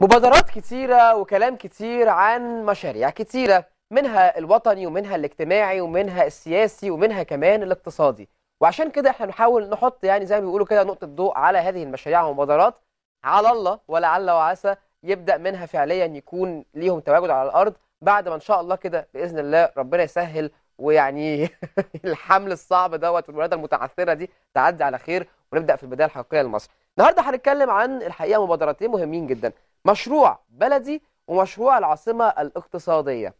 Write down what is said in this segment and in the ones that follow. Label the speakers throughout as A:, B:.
A: مبادرات كتيرة وكلام كتير عن مشاريع كتيرة منها الوطني ومنها الاجتماعي ومنها السياسي ومنها كمان الاقتصادي وعشان كده احنا بنحاول نحط يعني زي ما بيقولوا كده نقطة ضوء على هذه المشاريع والمبادرات على الله ولعل وعسى يبدأ منها فعليا يكون ليهم تواجد على الأرض بعد ما ان شاء الله كده بإذن الله ربنا يسهل ويعني الحمل الصعب دوت والولادة المتعثرة دي تعدي على خير ونبدأ في البداية الحقيقية لمصر النهارده هنتكلم عن الحقيقة مبادرتين مهمين جدا مشروع بلدي ومشروع العاصمة الاقتصادية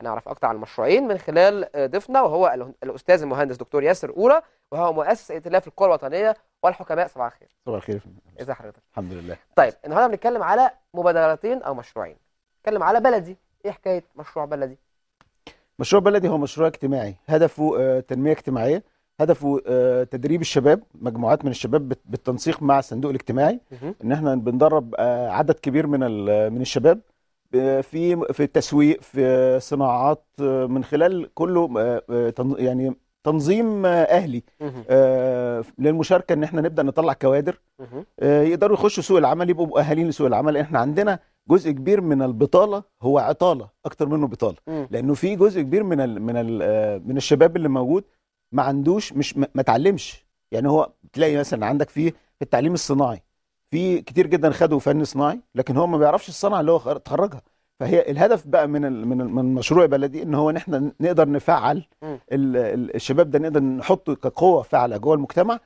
A: هنعرف أكتر عن المشروعين من خلال آه، ضيفنا وهو الأستاذ المهندس دكتور ياسر أورا وهو مؤسس ائتلاف القوى الوطنيه والحكماء صباح الخير صباح الخير ازي حضرتك الحمد لله طيب النهارده بنتكلم على مبادرتين او مشروعين نتكلم على بلدي ايه حكايه مشروع بلدي
B: مشروع بلدي هو مشروع اجتماعي هدفه آه، تنميه اجتماعيه هدفه آه، تدريب الشباب مجموعات من الشباب بالتنسيق مع الصندوق الاجتماعي ان احنا بندرب آه، عدد كبير من من الشباب آه، في في التسويق في صناعات من خلال كله يعني تنظيم اهلي للمشاركه ان احنا نبدا نطلع كوادر يقدروا يخشوا سوق العمل يبقوا مؤهلين لسوق العمل احنا عندنا جزء كبير من البطاله هو عطاله اكتر منه بطاله لانه في جزء كبير من من من الشباب اللي موجود ما عندوش مش ما اتعلمش يعني هو تلاقي مثلا عندك في في التعليم الصناعي في كتير جدا خدوا فن صناعي لكن هو ما بيعرفش الصنعه اللي هو اتخرجها فهي الهدف بقى من من من مشروع بلدي ان هو ان احنا نقدر نفعل الشباب ده نقدر نحطه كقوه فاعله جوه المجتمع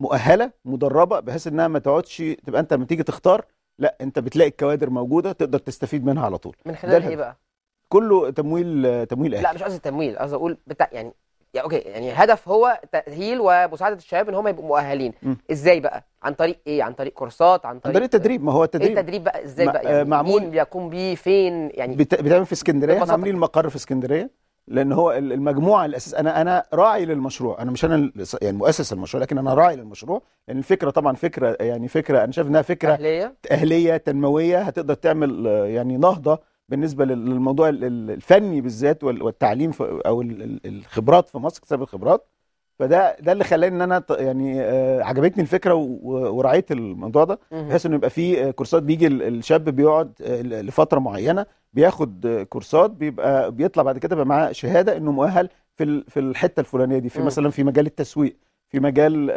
B: مؤهله مدربه بحيث انها ما تقعدش تبقى انت لما تيجي تختار لا انت بتلاقي الكوادر موجوده تقدر تستفيد منها على طول من خلال ايه بقى كله تمويل تمويل اهلي لا مش
A: قصدي تمويل قصدي اقول بتاع يعني يعني اوكي يعني الهدف هو تاهيل ومساعده الشباب ان هم يبقوا مؤهلين م. ازاي بقى عن طريق ايه عن طريق كورسات عن طريق عن طريق
B: التدريب ما هو إيه التدريب ايه التدريب
A: بقى ازاي بقى يعني آه، معمول مين بيقوم بيه فين يعني بت...
B: بتعمل في اسكندريه احنا عاملين المقر في اسكندريه لان هو المجموعه الاساس انا انا راعي للمشروع انا مش انا يعني مؤسس المشروع لكن انا راعي للمشروع لان الفكره طبعا فكره يعني فكره انا شايف انها فكره اهليه اهليه تنمويه هتقدر تعمل آه، يعني نهضه بالنسبه للموضوع الفني بالذات والتعليم او الخبرات في مصر اكتساب الخبرات فده ده اللي خلاني ان انا يعني آه، عجبتني الفكره وراعيت الموضوع ده بحيث انه يبقى في آه، كورسات بيجي الشاب بيقعد آه، لفتره معينه بياخد كورسات بيبقى بيطلع بعد كده بيبقى معاه شهاده انه مؤهل في في الحته الفلانيه دي في مثلا في مجال التسويق في مجال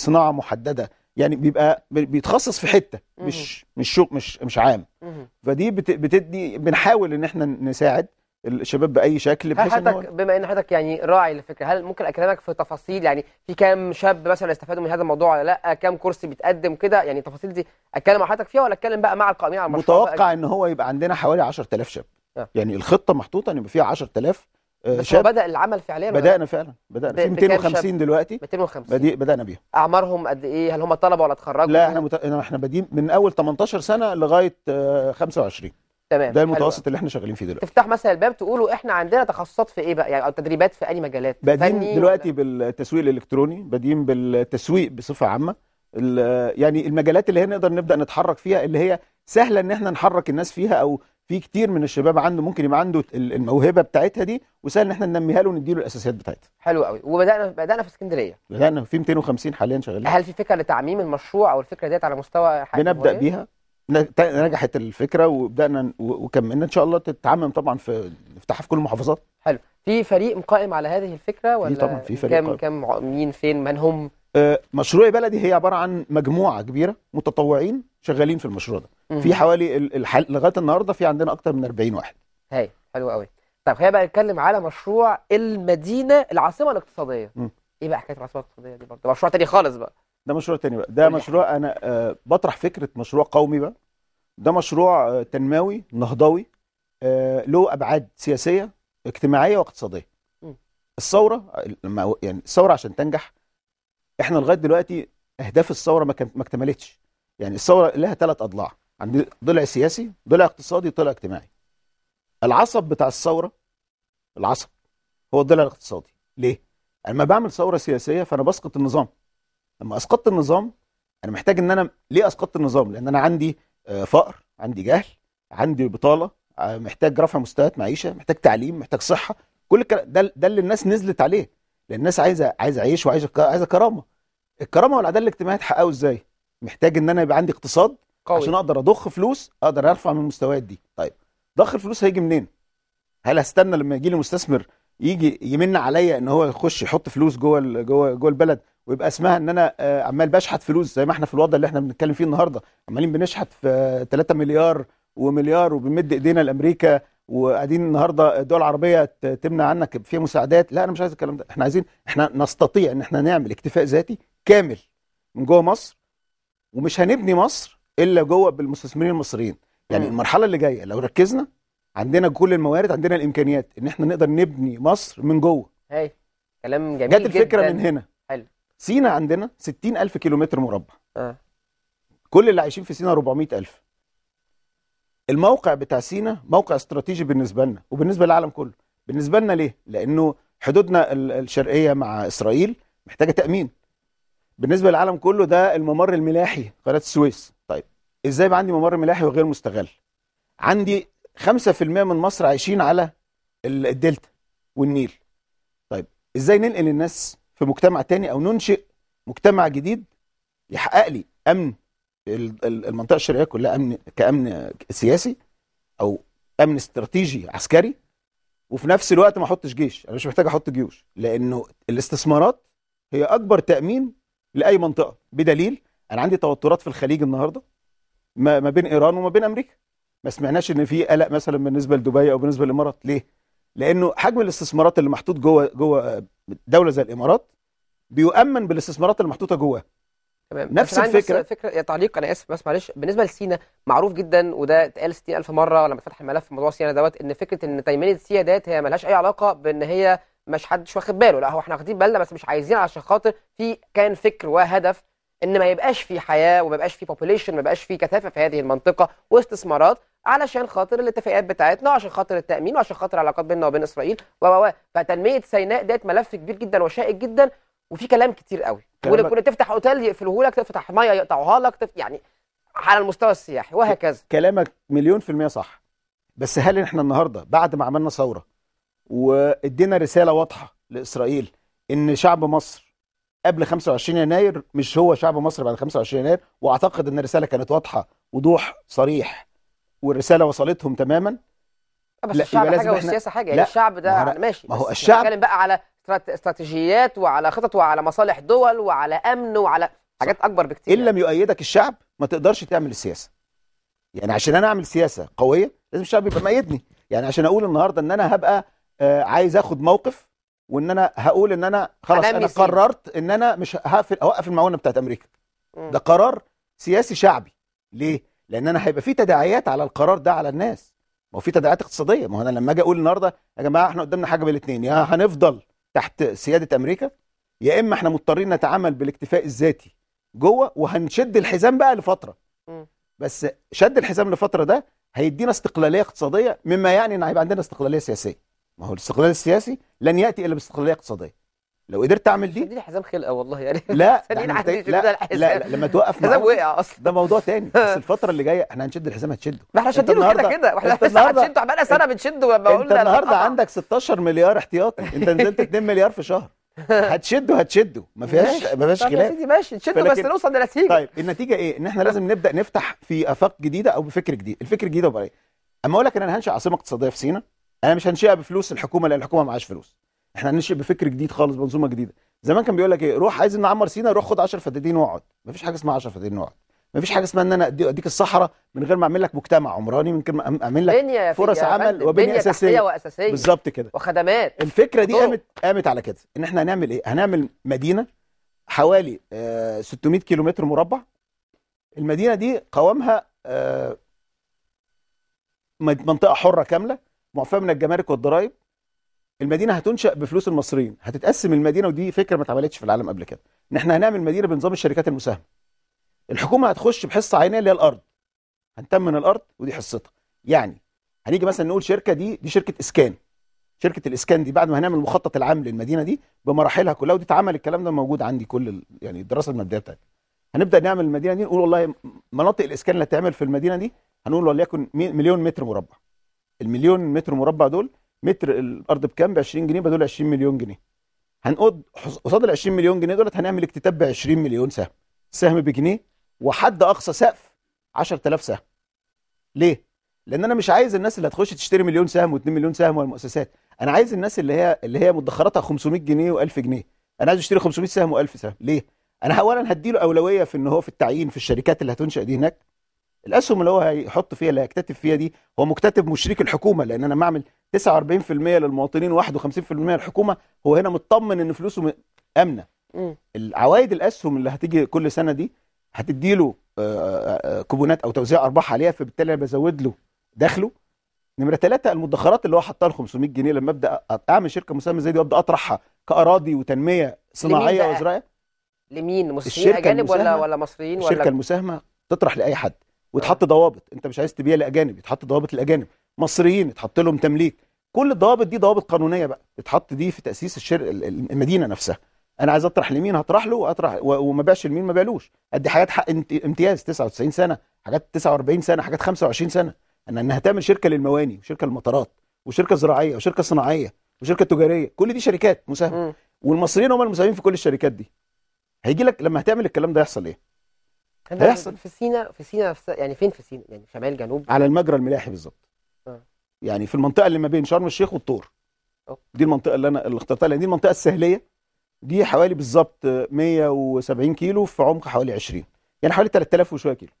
B: صناعه محدده يعني بيبقى بيتخصص في حته مش مش شوق مش مش عام فدي بتدي بنحاول ان احنا نساعد الشباب باي شكل بحيث ان
A: بما ان حضرتك يعني راعي للفكره هل ممكن اكلمك في تفاصيل يعني في كام شاب مثلا استفادوا من هذا الموضوع ولا لا كام كرسي بيتقدم كده يعني التفاصيل دي اتكلم مع حضرتك فيها ولا اتكلم بقى مع القائمين على المشروع متوقع ان هو
B: يبقى عندنا حوالي 10000 شاب أه. يعني الخطه محطوطه ان يبقى فيها 10000 بس هو بدا العمل
A: فعليا بدانا
B: فعلا بدانا في 250
A: دلوقتي 250 بدانا بيها اعمارهم قد ايه هل هم طلبه ولا اتخرجوا لا
B: احنا مت... احنا بادئين من اول 18 سنه لغايه 25 آه، تمام ده المتوسط اللي احنا شغالين فيه دلوقتي تفتح
A: مثلا الباب تقولوا احنا عندنا تخصصات في ايه بقى يعني او تدريبات في اي مجالات بادئين دلوقتي
B: ولا... بالتسويق الالكتروني بادئين بالتسويق بصفه عامه يعني المجالات اللي هي نقدر نبدا نتحرك فيها اللي هي سهله ان احنا نحرك الناس فيها او في كتير من الشباب عنده ممكن يبقى عنده الموهبه بتاعتها دي وسهل ان احنا ننميها له ونديله الاساسيات بتاعتها
A: حلو قوي وبدانا بدانا في اسكندريه
B: بدانا في 250 حاليا شغالين
A: هل في فكره لتعميم المشروع او الفكره ديت على مستوى حاجه بنبدا بيها
B: نجحت الفكره وبدانا وكملنا ان شاء الله تتعمم طبعا
A: في نفتحها في كل المحافظات حلو في فريق قائم على هذه الفكره ولا في طبعا في فريق كم قائم. كم مين فين من هم
B: آه، مشروع بلدي هي عباره عن مجموعه كبيره متطوعين شغالين في المشروع ده مم. في حوالي الحل... لغايه النهارده في عندنا اكتر من 40 واحد
A: هاي حلو قوي طب خلينا بقى نتكلم على مشروع المدينه العاصمه الاقتصاديه مم. ايه بقى حكايه العاصمه الاقتصاديه دي برضه مشروع تاني خالص بقى
B: ده مشروع تاني بقى ده مشروع حاجة. انا آه بطرح فكره مشروع قومي بقى ده مشروع آه تنموي نهضوي آه له ابعاد سياسيه اجتماعيه واقتصاديه الثوره الثوره يعني الثوره عشان تنجح احنا لغايه دلوقتي اهداف الثوره ما ما اكتملتش يعني الثورة لها ثلاث أضلاع عندي ضلع سياسي ضلع اقتصادي ضلع اجتماعي العصب بتاع الثورة العصب هو الضلع الاقتصادي ليه؟ أنا لما بعمل ثورة سياسية فأنا بسقط النظام لما أسقطت النظام أنا محتاج إن أنا ليه أسقطت النظام؟ لأن أنا عندي آه، فقر عندي جهل عندي بطالة آه، محتاج رفع مستويات معيشة محتاج تعليم محتاج صحة كل الكلام ده ده اللي الناس نزلت عليه لان الناس عايزه عايزه عيش وعايزه عايزه كرامه الكرامه والعداله الاجتماعيه اتحققوا ازاي محتاج ان انا يبقى عندي اقتصاد قوي. عشان اقدر اضخ فلوس اقدر ارفع من المستويات دي طيب ضخ الفلوس هيجي منين هل هستنى لما يجي لي مستثمر يجي يمن عليا ان هو يخش يحط فلوس جوه جوه جوه البلد ويبقى اسمها ان انا آه، عمال بشحت فلوس زي ما احنا في الوضع اللي احنا بنتكلم فيه النهارده عمالين بنشحت في 3 مليار ومليار وبنمد ايدينا لامريكا وقاعدين النهارده الدول العربيه تمنع عنك فيها مساعدات لا انا مش عايز الكلام ده احنا عايزين احنا نستطيع ان احنا نعمل اكتفاء ذاتي كامل من جوه مصر ومش هنبني مصر الا جوه بالمستثمرين المصريين يعني م. المرحله اللي جايه لو ركزنا عندنا كل الموارد عندنا الامكانيات ان احنا نقدر نبني مصر من جوه
A: هاي كلام جميل جت الفكره جداً. من هنا حلو
B: سينا عندنا 60000 كيلومتر مربع آه. كل اللي عايشين في سينا 400000 الموقع بتاع سينا موقع استراتيجي بالنسبه لنا وبالنسبه للعالم كله بالنسبه لنا ليه لانه حدودنا الشرقيه مع اسرائيل محتاجه تامين بالنسبة للعالم كله ده الممر الملاحي قناة السويس طيب ازاي يبقى عندي ممر ملاحي وغير مستغل عندي 5% من مصر عايشين على الدلتا والنيل طيب ازاي ننقل الناس في مجتمع تاني او ننشئ مجتمع جديد يحقق لي امن المنطقه الشرقيه كلها امن كامن سياسي او امن استراتيجي عسكري وفي نفس الوقت ما احطش جيش انا مش محتاج احط جيوش لانه الاستثمارات هي اكبر تامين لاي منطقه بدليل انا عندي توترات في الخليج النهارده ما بين ايران وما بين امريكا ما سمعناش ان في قلق مثلا بالنسبه لدبي او بالنسبه للامارات ليه لانه حجم الاستثمارات اللي محطوط جوه جوه دوله زي الامارات بيؤمن بالاستثمارات المحطوطه جوه جواه تمام نفس الفكره بس
A: فكره يا تعليق انا اسف بس معلش بالنسبه لسينا معروف جدا وده اتقال 60000 مره لما فتح الملف في موضوع سينا دوت ان فكره ان تيمنه سيادات هي ملهاش اي علاقه بان هي مش حدش واخد باله لا هو احنا واخدين بالنا بس مش عايزين عشان خاطر في كان فكر وهدف ان ما يبقاش في حياه وما يبقاش في بوبوليشن ما يبقاش في كثافه في هذه المنطقه واستثمارات علشان خاطر الاتفاقيات بتاعتنا وعشان خاطر التامين وعشان خاطر العلاقات بيننا وبين اسرائيل و فتنميه سيناء ديت ملف كبير جدا وشائك جدا وفي كلام كتير قوي ولكن تفتح اوتيل يقفلوه لك تفتح ميه يقطعوها لك يعني على المستوى السياحي
B: وهكذا كلامك مليون في المية صح بس هل احنا النهاردة بعد ما عملنا ثورة وادينا رساله واضحه لاسرائيل ان شعب مصر قبل 25 يناير مش هو شعب مصر بعد 25 يناير واعتقد ان الرساله كانت واضحه وضوح صريح والرساله وصلتهم تماما
A: بس لا الشعب حاجه والسياسه حاجه يعني الشعب ده ما ماشي ما هو الشعب بنتكلم بقى على استراتيجيات وعلى خطط وعلى مصالح دول وعلى امن وعلى حاجات اكبر بكتير ان
B: لم يؤيدك الشعب ما تقدرش تعمل السياسه يعني عشان انا اعمل سياسه قويه لازم الشعب يبقى مأيدني يعني عشان اقول النهارده ان انا هبقى آه، عايز اخد موقف وان انا هقول ان انا خلاص انا قررت ان انا مش هقفل اوقف المعونه بتاعت امريكا ده قرار سياسي شعبي ليه لان انا هيبقى في تداعيات على القرار ده على الناس ما هو في تداعيات اقتصاديه ما هو انا لما اجي اقول النهارده يا جماعه احنا قدامنا حاجه من الاثنين يا هنفضل تحت سياده امريكا يا اما احنا مضطرين نتعامل بالاكتفاء الذاتي جوه وهنشد الحزام بقى لفتره بس شد الحزام لفتره ده هيدينا استقلاليه اقتصاديه مما يعني ان هيبقى عندنا استقلاليه سياسيه ما هو الاستقلال السياسي لن يأتي إلا باستقلالية اقتصاديه لو قدرت تعمل دي دي حزام خلقه والله يعني لا لا, لا, لا لما توقف حزام وقع اصلا ده موضوع تاني بس الفتره اللي جايه احنا هنشد الحزام هتشده ما احنا شادينه كده كده واحنا لسه هنشده بقى سنه بنشده لما قلنا انت النهارده عندك 16 مليار احتياطي انت نزلت 2 مليار في شهر هتشده هتشده ما فيهاش ما فيهاش خلاف سيدي ماشي تشده بس نوصل لنتيجه طيب النتيجه ايه ان احنا لازم نبدا نفتح في افاق جديده او بفكر جديد الفكر الجديد هيبقى ايه اما اقول لك ان انا هنشا عاصمه اقتصاديه في سينا انا مش هنشئها بفلوس الحكومه لان الحكومه معهاش فلوس احنا هننشئ بفكر جديد خالص بمنظومه جديده زمان كان بيقول لك ايه روح عايز نعمر سينا روح خد 10 فدادين واقعد مفيش حاجه اسمها 10 فدادين واقعد مفيش حاجه اسمها ان انا اديك الصحراء من غير ما اعمل لك مجتمع عمراني من غير ما اعمل لك فرص عمل وبنيه اساسيه واساسيه بالظبط كده وخدمات الفكره دي قامت قامت على كده ان احنا هنعمل ايه هنعمل مدينه حوالي آه 600 كيلو متر مربع المدينه دي قوامها آه منطقه حره كامله معفاه من الجمارك والضرائب المدينه هتنشا بفلوس المصريين هتتقسم المدينه ودي فكره ما اتعملتش في العالم قبل كده ان احنا هنعمل مدينه بنظام الشركات المساهمه الحكومه هتخش بحصه عينيه اللي هي الارض هنتمن الارض ودي حصتها يعني هنيجي مثلا نقول شركه دي دي شركه اسكان شركه الاسكان دي بعد ما هنعمل المخطط العام للمدينه دي بمراحلها كلها ودي اتعمل الكلام ده موجود عندي كل ال... يعني الدراسه المبدئيه بتاعتي هنبدا نعمل المدينه دي نقول والله مناطق الاسكان اللي هتعمل في المدينه دي هنقول وليكن مليون متر مربع المليون متر مربع دول متر الارض بكام ب 20 جنيه بدول 20 مليون جنيه هنقض قصاد ال 20 مليون جنيه دولت هنعمل اكتتاب ب 20 مليون سهم سهم بجنيه وحد اقصى سقف 10000 سهم ليه لان انا مش عايز الناس اللي هتخش تشتري مليون سهم و2 مليون سهم والمؤسسات انا عايز الناس اللي هي اللي هي مدخراتها 500 جنيه و1000 جنيه انا عايز اشتري 500 سهم و1000 سهم ليه انا اولا هديله اولويه في ان هو في التعيين في الشركات اللي هتنشا دي هناك الاسهم اللي هو هيحط فيها اللي هيكتتب فيها دي هو مكتتب مشريك الحكومه لان انا معمل 49% للمواطنين و51% للحكومه هو هنا مطمن ان فلوسه امنه العوائد الاسهم اللي هتيجي كل سنه دي هتدي له آه، آه، آه، كوبونات او توزيع ارباح عليها فبالتالي انا بزود له دخله نمره ثلاثه المدخرات اللي هو حطها ل 500 جنيه لما ابدا اعمل شركه مساهمه زي دي وابدا اطرحها كاراضي وتنميه صناعيه وزراعيه
A: لمين مصريين اجانب ولا ولا مصريين ولا الشركه
B: المساهمه تطرح لاي حد ويتحط ضوابط انت مش عايز تبيع لاجانب يتحط ضوابط الاجانب مصريين يتحط لهم تمليك كل الضوابط دي ضوابط قانونيه بقى تتحط دي في تاسيس الشر... المدينه نفسها انا عايز اطرح لمين هطرح له اطرح وما بيعش لمين ما بيعلوش ادي حاجات حق امتياز 99 سنه حاجات 49 سنه حاجات 25 سنه ان انها تعمل شركه للمواني وشركه للمطارات وشركه زراعيه وشركه صناعيه وشركه تجاريه كل دي شركات مساهمه والمصريين هم المساهمين في كل الشركات دي هيجي لك لما هتعمل الكلام ده يحصل ايه
A: هيحصل في سينا في سينا يعني فين في سينا يعني شمال جنوب
B: على المجرى الملاحي بالظبط آه. يعني في المنطقه اللي ما بين شرم الشيخ والطور أوكي. دي المنطقه اللي انا اللي اخترتها لان دي المنطقه السهليه دي حوالي بالظبط 170 كيلو في عمق حوالي 20 يعني حوالي 3000 وشويه كيلو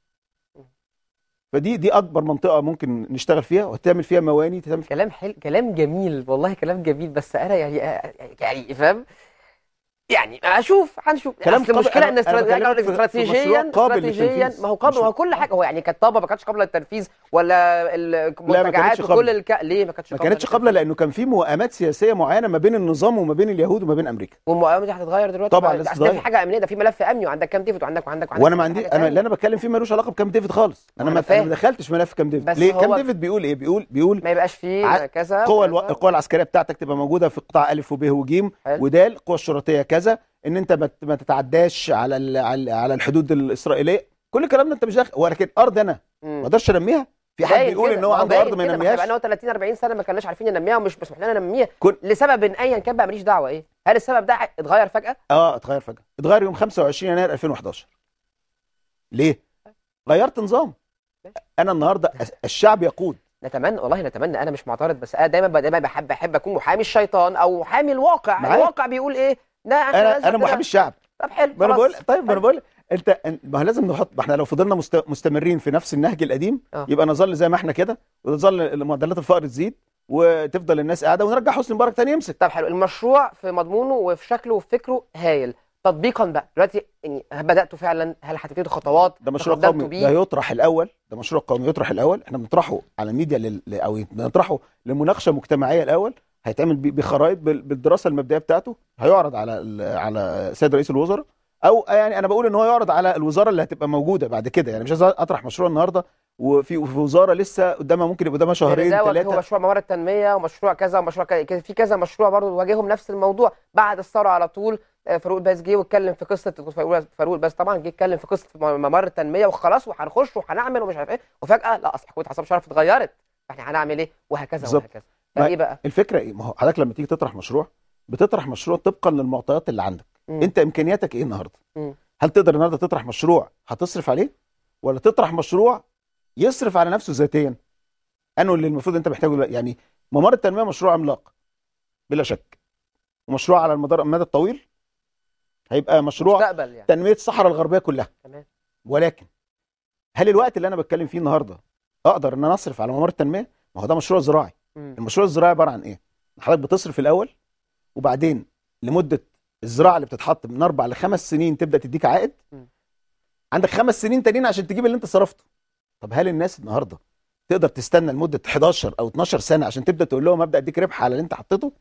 B: فدي دي اكبر منطقه ممكن نشتغل فيها وتعمل
A: فيها مواني تعمل كلام حلو كلام جميل والله كلام جميل بس انا يعني يعني فاهم يعني اشوف هنشوف يعني كلام المشكله ان استراتيجيا استراتيجيا ما هو قبل ما هو كل حاجه هو يعني كانت طابه ما كانتش قابله للتنفيذ ولا المنتجعات وكل الك... ليه ما كانتش ما كانتش
B: قابله لانه كان في مؤامات سياسيه معينه ما بين النظام وما بين اليهود وما بين امريكا
A: والمؤامات دي هتتغير دلوقتي طبعا لسه في حاجه امنيه ده في ملف امني وعندك كام ديفيد وعندك وعندك وعندك وانا ما عندي انا
B: اللي انا بتكلم فيه ملوش علاقه بكام ديفيد خالص انا ما دخلتش ملف كام ديفيد ليه كام ديفيد بيقول ايه بيقول بيقول ما يبقاش فيه كذا القوى القوى العسكريه بتاعتك تبقى موجوده في قطاع الف وب وج ودال القوى الشرطيه كذا كذا ان انت ما تتعداش على على الحدود الاسرائيليه كل الكلام ده انت مش داخل ولكن ارض انا ما اقدرش انميها في حد بيقول ان هو عنده ارض ما ينميهاش انا
A: 30 40 سنه ما كناش عارفين ننميها ومش مسموح لنا ننميها كن... لسبب ايا كان بقى ماليش دعوه ايه هل السبب ده اتغير فجاه
B: اه اتغير فجاه اتغير يوم 25 يناير 2011
A: ليه غيرت نظام انا النهارده الشعب يقود نتمنى والله نتمنى انا مش معترض بس انا دايما دايما بحب احب اكون محامي الشيطان او محامي الواقع معاي. الواقع بيقول ايه لا انا انا بحب الشعب
B: طب حلو ما انا بقول طيب ما انا بقول انت ما لازم نحط ما احنا لو فضلنا مستمرين في نفس النهج القديم أوه. يبقى نظل زي ما احنا كده وتظل
A: معدلات الفقر تزيد وتفضل الناس قاعده ونرجع حسني مبارك تاني يمسك طب حلو المشروع في مضمونه وفي شكله وفي فكره هايل تطبيقا بقى دلوقتي يعني بداتوا فعلا هل هتبتدوا خطوات ده مشروع قومي ده يطرح
B: الاول ده مشروع قومي يطرح الاول احنا بنطرحه على ميديا لل... او بنطرحه لمناقشه مجتمعيه الاول هيتعمل بخرائط بالدراسه المبدئيه بتاعته هيعرض على على سيد رئيس الوزراء او يعني انا بقول ان هو يعرض على الوزاره اللي هتبقى موجوده بعد كده يعني مش عايز اطرح مشروع النهارده وفي وزاره لسه قدامها ممكن يبقى قدامها شهرين ثلاثه يعني مشروع
A: موارد تنميه ومشروع كذا ومشروع كذا في كذا مشروع برضه واجههم نفس الموضوع بعد الثوره على طول آه، فاروق الباز جه واتكلم في قصه فاروق الباز طبعا جه اتكلم في قصه ممر التنميه وخلاص وهنخش وهنعمل ومش عارف ايه وفجاه لا اصل حكومه حسام شرف اتغيرت فاحنا يعني هنعمل ايه وهكذا وهكذا فايه بقى
B: الفكره ايه ما هو حضرتك لما تيجي تطرح مشروع بتطرح مشروع طبقا للمعطيات اللي عندك م. انت امكانياتك ايه النهارده هل تقدر النهارده تطرح مشروع هتصرف عليه ولا تطرح مشروع يصرف على نفسه ذاتيا انه اللي المفروض انت محتاجه دلوقتي يعني ممر التنميه مشروع عملاق بلا شك ومشروع على المدار المدى الطويل هيبقى مشروع يعني. تنميه الصحراء الغربيه كلها تمام ولكن هل الوقت اللي انا بتكلم فيه النهارده اقدر ان انا اصرف على ممر التنميه ما هو ده مشروع زراعي المشروع الزراعي عباره عن ايه؟ حضرتك بتصرف الاول وبعدين لمده الزراعه اللي بتتحط من اربع لخمس سنين تبدا تديك عائد عندك خمس سنين تانيين عشان تجيب اللي انت صرفته طب هل الناس النهارده تقدر تستنى لمده 11 او 12 سنه عشان تبدا تقول لهم ابدا اديك ربح على اللي انت حطيته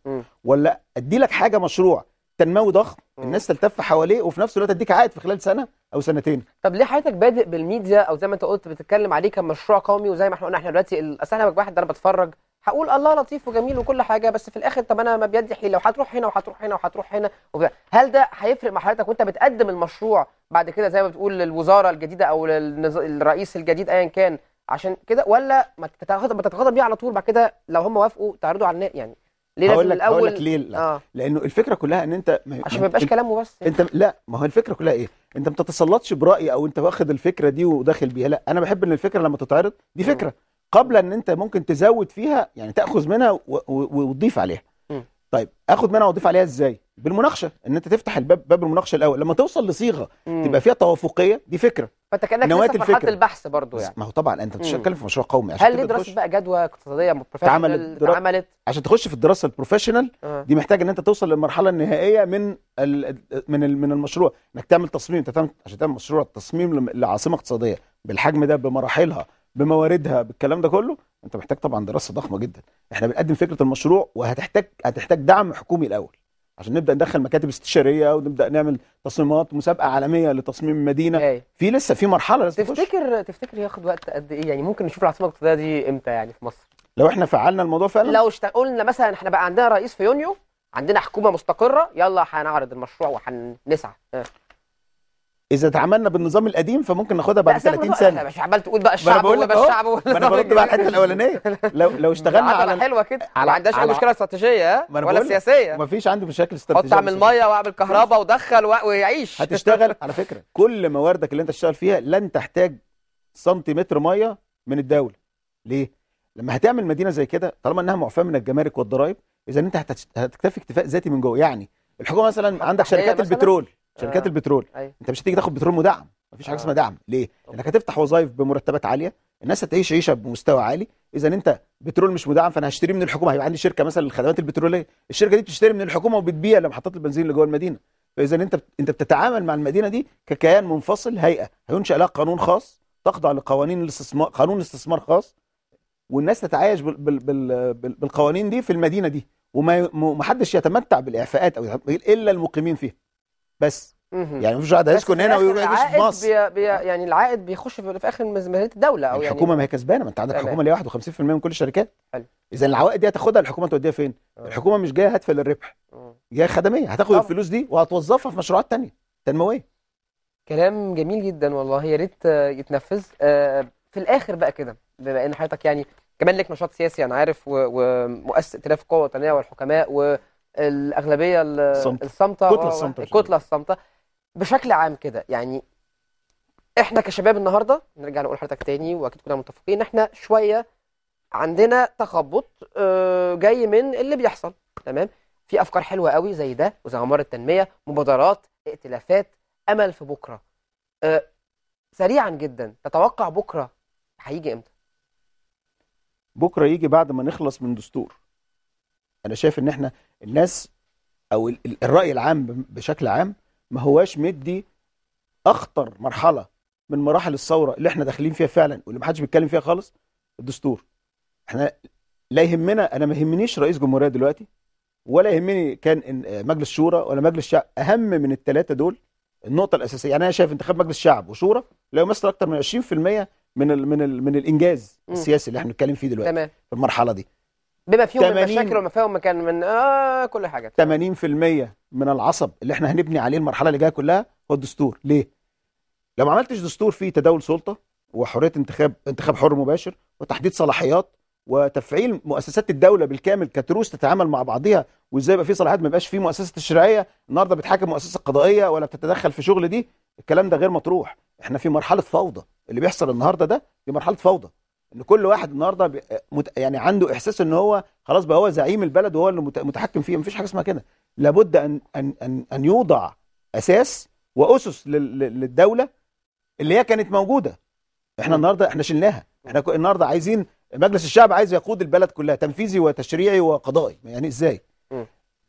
B: ولا ادي لك حاجه مشروع
A: تنموي ضخم الناس تلتف حواليه وفي نفس الوقت اديك عائد في خلال سنه او سنتين طب ليه حضرتك بادئ بالميديا او زي ما انت قلت بتتكلم عليه كمشروع قومي وزي ما احنا قلنا احنا دلوقتي اصل انا واحد انا بتفرج هقول الله لطيف وجميل وكل حاجه بس في الاخر طب انا ما بيدي حيله وهتروح هنا وهتروح هنا وهتروح هنا وكده هل ده هيفرق مع حضرتك وانت بتقدم المشروع بعد كده زي ما بتقول للوزاره الجديده او للرئيس الجديد ايا كان عشان كده ولا ما تتغضب بيه على طول بعد كده لو هم وافقوا تعرضوا على الناس يعني ليه لازم الاول هقول لك ليه لا.
B: آه. لانه الفكره كلها ان انت ما عشان ما يبقاش كلامه بس يعني. انت لا ما هو الفكره كلها ايه انت ما بتتسلطش برايي او انت واخد الفكره دي وداخل بيها لا انا بحب ان الفكره لما تتعرض دي فكره قبل ان انت ممكن تزود فيها يعني تاخذ منها وتضيف عليها م. طيب اخد منها واضيف عليها ازاي بالمناقشه ان انت تفتح الباب باب المناقشه الاول لما توصل لصيغه مم. تبقى فيها توافقيه دي فكره
A: فانت كانك في مرحله البحث برضه يعني ما هو
B: طبعا انت بتتكلم في مشروع قومي عشان هل دي دراسه
A: بقى جدوى اقتصاديه بروفيشنال اتعملت
B: عشان تخش في الدراسه البروفيشنال أه. دي محتاج ان انت توصل للمرحله النهائيه من ال... من ال... من المشروع انك تعمل تصميم انت تعمل عشان تعمل مشروع تصميم لعاصمه اقتصاديه بالحجم ده بمراحلها بمواردها بالكلام ده كله انت محتاج طبعا دراسه ضخمه جدا احنا بنقدم فكره المشروع وهتحتاج هتحتاج دعم حكومي الاول عشان نبدا ندخل مكاتب استشاريه ونبدا نعمل تصميمات مسابقه عالميه لتصميم مدينه هي. في لسه في
A: مرحله لسه تفتكر تفتكر ياخد وقت قد ايه يعني ممكن نشوف العاصمه الاقتصاديه دي امتى يعني في مصر لو احنا فعلنا الموضوع فعلا لو اشت... قلنا مثلا احنا بقى عندنا رئيس في يونيو عندنا حكومه مستقره يلا هنعرض المشروع وهنسعى
B: اذا تعاملنا بالنظام القديم فممكن ناخدها بعد 30 سنه مش عمال
A: تقول بقى الشعب بقى الشعب ما انا برد بقى الحته الاولانيه لو لو
B: اشتغلنا على حلوه كده ما عندهاش اي مشكله
A: استراتيجيه ولا سياسيه
B: ما فيش عندي مشاكل استراتيجيه حط اعمل ميه
A: واعمل كهرباء ودخل ويعيش
B: هتشتغل على فكره كل مواردك اللي انت تشتغل فيها لن تحتاج سنتيمتر ميه من الدوله ليه لما هتعمل مدينه زي كده طالما انها معفاه من الجمارك والضرائب اذا انت هتكتفي اكتفاء ذاتي من جوه يعني الحكومه مثلا عندك شركات البترول شركات آه. البترول أي. أيوة. انت مش هتيجي تاخد بترول مدعم مفيش حاجه آه. اسمها دعم ليه لانك هتفتح وظائف بمرتبات عاليه الناس هتعيش عيشه بمستوى عالي اذا انت بترول مش مدعم فانا هشتري من الحكومه هيبقى عندي شركه مثلا للخدمات البتروليه الشركه دي بتشتري من الحكومه وبتبيع لمحطات البنزين اللي جوه المدينه فاذا انت انت بتتعامل مع المدينه دي ككيان منفصل هيئه هينشا لها قانون خاص تخضع لقوانين الاستثمار قانون استثمار خاص والناس تتعايش بال... بال... بال... بالقوانين دي في المدينه دي وما محدش يتمتع بالاعفاءات او الا المقيمين فيها بس يعني مفيش واحد هيسكن هنا ويروح يعيش في مصر
A: بي بي يعني العائد بيخش في, في اخر ميزانيه الدوله او يعني الحكومه
B: ما هي كسبانه ما انت عندك الحكومه اللي 51% من كل الشركات حلو اذا العوائد دي هتاخدها الحكومه توديها فين؟ أوه. الحكومه مش جايه هادفه للربح جايه خدميه هتاخد طبعا. الفلوس دي وهتوظفها في مشروعات ثانيه تنمويه
A: كلام جميل جدا والله يا ريت يتنفذ آه، في الاخر بقى كده بما ان حضرتك يعني كمان لك نشاط سياسي انا يعني عارف ومؤسس ائتلاف القوى الوطنيه والحكماء و... الاغلبيه الصمتة الكتله الصمتة الكتله الصمتة بشكل عام كده يعني احنا كشباب النهارده نرجع نقول لحضرتك تاني واكيد كلنا متفقين احنا شويه عندنا تخبط آه، جاي من اللي بيحصل تمام في افكار حلوه قوي زي ده وزي عمار التنميه مبادرات ائتلافات امل في بكره آه، سريعا جدا تتوقع بكره هيجي امتى
B: بكره يجي بعد ما نخلص من دستور انا شايف ان احنا الناس او الراي العام بشكل عام ما هواش مدي اخطر مرحله من مراحل الثوره اللي احنا داخلين فيها فعلا واللي ما حدش بيتكلم فيها خالص الدستور احنا لا يهمنا انا ما يهمنيش رئيس جمهوريه دلوقتي ولا يهمني كان آه، مجلس شورى ولا مجلس شعب اهم من الثلاثه دول النقطه الاساسيه يعني انا شايف انتخاب مجلس شعب وشورى لا يمثل اكتر من 20% من الـ من الـ من الانجاز السياسي اللي احنا بنتكلم فيه دلوقتي تمام. في المرحله دي بما فيهم المشاكل وما
A: فيهم مكان من آه كل حاجه
B: 80% من العصب اللي احنا هنبني عليه المرحله اللي جايه كلها هو الدستور ليه لو ما عملتش دستور فيه تداول سلطه وحريه انتخاب انتخاب حر مباشر وتحديد صلاحيات وتفعيل مؤسسات الدوله بالكامل كتروس تتعامل مع بعضها وازاي يبقى في صلاحيات ما يبقاش في مؤسسه تشريعيه النهارده بتحاكم مؤسسه قضائيه ولا بتتدخل في شغل دي الكلام ده غير مطروح احنا في مرحله فوضى اللي بيحصل النهارده ده دي مرحله فوضى ان كل واحد النهارده يعني عنده احساس ان هو خلاص بقى هو زعيم البلد وهو اللي متحكم فيها مفيش حاجه اسمها كده لابد ان ان ان, أن يوضع اساس واسس للدوله اللي هي كانت موجوده احنا النهارده احنا شلناها احنا النهارده عايزين مجلس الشعب عايز يقود البلد كلها تنفيذي وتشريعي وقضائي يعني ازاي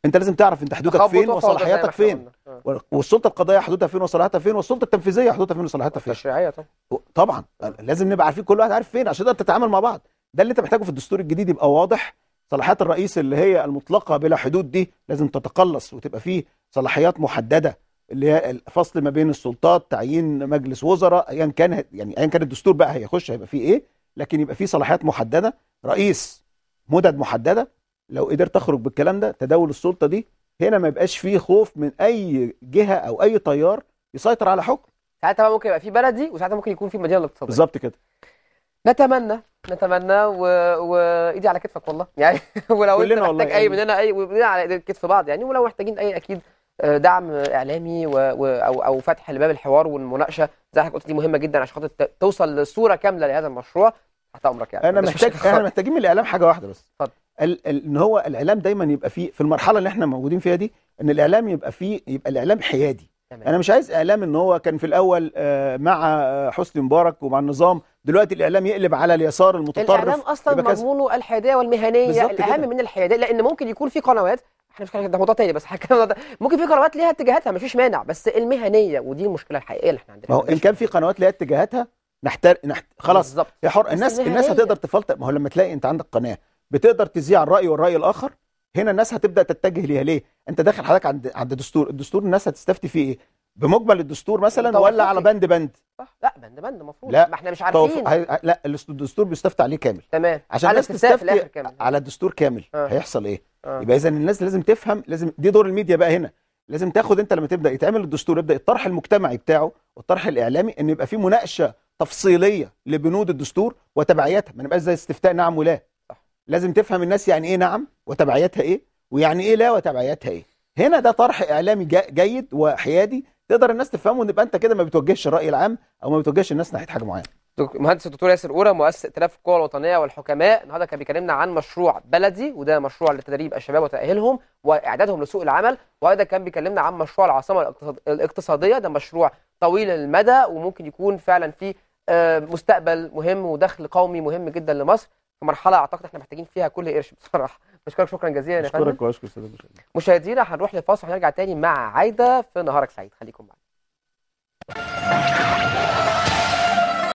B: انت لازم تعرف انت حدودك فين وصلاحياتك فين آه. والسلطه القضائيه حدودها فين وصلاحياتها فين والسلطه التنفيذيه حدودها فين وصلاحياتها فين التشريعيه طبعا طبعا لازم نبقى عارفين كل واحد عارف فين عشان تقدر تتعامل مع بعض ده اللي انت محتاجه في الدستور الجديد يبقى واضح صلاحيات الرئيس اللي هي المطلقه بلا حدود دي لازم تتقلص وتبقى فيه صلاحيات محدده اللي هي الفصل ما بين السلطات تعيين مجلس وزراء ايا كان يعني ايا كان الدستور بقى هيخش هيبقى فيه ايه لكن يبقى فيه صلاحيات محدده رئيس مدد محدده لو قدرت تخرج بالكلام ده تداول السلطه دي هنا ما يبقاش فيه خوف
A: من اي جهه او اي تيار يسيطر على حكم ساعتها ممكن يبقى في بلدي وساعتها ممكن يكون في مدينه الاقتصاديه بالظبط كده نتمنى نتمنى و... وايدي على كتفك والله يعني ولو انت محتاج اي يعني. مننا اي ومننا على كتف بعض يعني ولو محتاجين اي اكيد آه، دعم اعلامي و... و... او او فتح لباب الحوار والمناقشه زي حضرتك قلت دي مهمه جدا عشان خاطر توصل لصوره كامله لهذا المشروع تحت امرك يعني انا محتاج احنا
B: محتاجين من الاعلام حاجه واحده بس اتفضل ان هو الاعلام دايما يبقى فيه في المرحله اللي احنا موجودين فيها دي ان الاعلام يبقى فيه يبقى الاعلام حيادي انا مش عايز اعلام ان هو كان في الاول آه، مع آه، حسني مبارك ومع النظام دلوقتي الاعلام يقلب على اليسار المتطرف الاعلام اصلا مضمونه
A: الحياديه والمهنيه الاهم كده. من الحياديه لان ممكن يكون في قنوات احنا مش ده موضوع تاني بس ممكن في قنوات ليها اتجاهاتها مفيش مانع بس المهنيه ودي المشكله الحقيقيه اللي احنا عندنا
B: ما هو ان كان في قنوات ليها اتجاهاتها نحتر نحت... خلاص بالزبط. يا حر الناس المهنية. الناس هتقدر تفلتر ما هو لما تلاقي انت عندك قناه بتقدر تذيع الراي والراي الاخر هنا الناس هتبدا تتجه ليها ليه انت داخل حضرتك عند عند دستور الدستور الناس هتستفتي فيه ايه بمجمل الدستور مثلا ولا على بند بند صح
A: آه، لا بند بند المفروض لا ما احنا مش عارفين هي...
B: لا الدستور بيستفتي عليه كامل تمام عشان الناس تستفتي كامل. على الدستور كامل آه. هيحصل ايه آه. يبقى اذا الناس لازم تفهم لازم دي دور الميديا بقى هنا لازم تاخد انت لما تبدا يتعمل الدستور يبدا الطرح المجتمعي بتاعه والطرح الاعلامي ان يبقى في مناقشه تفصيليه لبنود الدستور وتبعياتها ما نبقاش زي استفتاء نعم ولا لازم تفهم الناس يعني ايه نعم وتبعياتها ايه ويعني ايه لا وتبعياتها ايه هنا ده طرح اعلامي جيد وحيادي تقدر الناس تفهمه ان يبقى انت كده ما بتوجهش الراي العام او ما بتوجهش الناس
A: ناحيه حاجه معينه مهندس الدكتور ياسر اورا مؤسس ائتلاف القوى الوطنيه والحكماء النهارده كان بيكلمنا عن مشروع بلدي وده مشروع لتدريب الشباب وتاهيلهم واعدادهم لسوق العمل وايضا كان بيكلمنا عن مشروع العاصمه الاقتصاديه ده مشروع طويل المدى وممكن يكون فعلا فيه آه، مستقبل مهم ودخل قومي مهم جدا لمصر مرحله اعتقد احنا محتاجين فيها كل قرش بصراحه بشكرك شكرا جزيلا يا فندم بشكرك واشكر استاذ مشاهدينا هنروح لفاصل وهنرجع تاني مع عايده في نهارك سعيد خليكم معانا